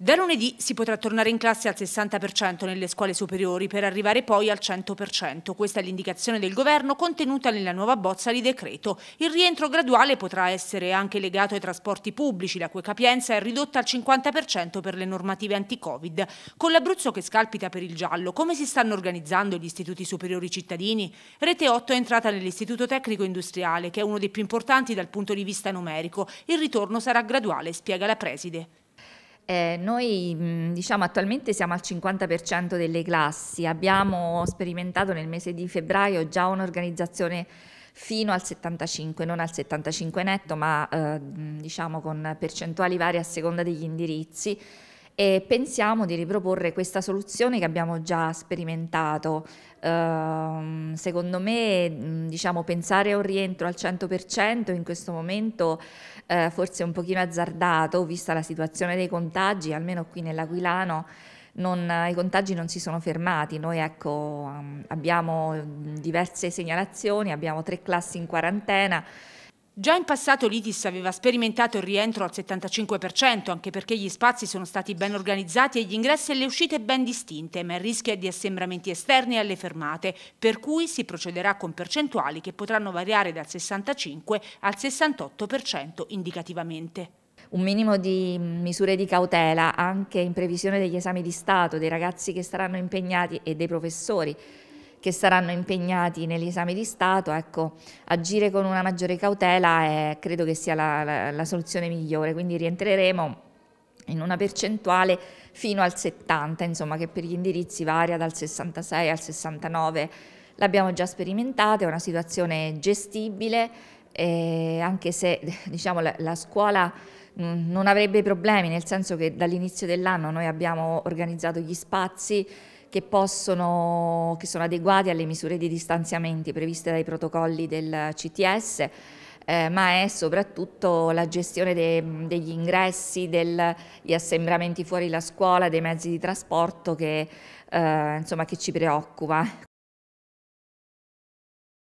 Da lunedì si potrà tornare in classe al 60% nelle scuole superiori per arrivare poi al 100%. Questa è l'indicazione del governo contenuta nella nuova bozza di decreto. Il rientro graduale potrà essere anche legato ai trasporti pubblici, la cui capienza è ridotta al 50% per le normative anti-Covid. Con l'Abruzzo che scalpita per il giallo, come si stanno organizzando gli istituti superiori cittadini? Rete 8 è entrata nell'Istituto Tecnico Industriale, che è uno dei più importanti dal punto di vista numerico. Il ritorno sarà graduale, spiega la preside. Eh, noi mm, diciamo attualmente siamo al 50% delle classi, abbiamo sperimentato nel mese di febbraio già un'organizzazione fino al 75, non al 75 netto ma eh, diciamo con percentuali varie a seconda degli indirizzi e pensiamo di riproporre questa soluzione che abbiamo già sperimentato. Uh, secondo me, diciamo, pensare a un rientro al 100% in questo momento uh, forse è un pochino azzardato, vista la situazione dei contagi, almeno qui nell'Aquilano. Non, i contagi non si sono fermati, noi ecco, abbiamo diverse segnalazioni, abbiamo tre classi in quarantena, Già in passato l'ITIS aveva sperimentato il rientro al 75%, anche perché gli spazi sono stati ben organizzati e gli ingressi e le uscite ben distinte, ma il rischio è di assembramenti esterni alle fermate, per cui si procederà con percentuali che potranno variare dal 65 al 68% indicativamente un minimo di misure di cautela anche in previsione degli esami di Stato, dei ragazzi che saranno impegnati e dei professori che saranno impegnati nell'esame di Stato, ecco, agire con una maggiore cautela è, credo che sia la, la, la soluzione migliore, quindi rientreremo in una percentuale fino al 70, insomma che per gli indirizzi varia dal 66 al 69, l'abbiamo già sperimentata, è una situazione gestibile, eh, anche se diciamo, la, la scuola non avrebbe problemi, nel senso che dall'inizio dell'anno noi abbiamo organizzato gli spazi che, possono, che sono adeguati alle misure di distanziamenti previste dai protocolli del CTS, eh, ma è soprattutto la gestione de, degli ingressi, degli assembramenti fuori la scuola, dei mezzi di trasporto che, eh, insomma, che ci preoccupa.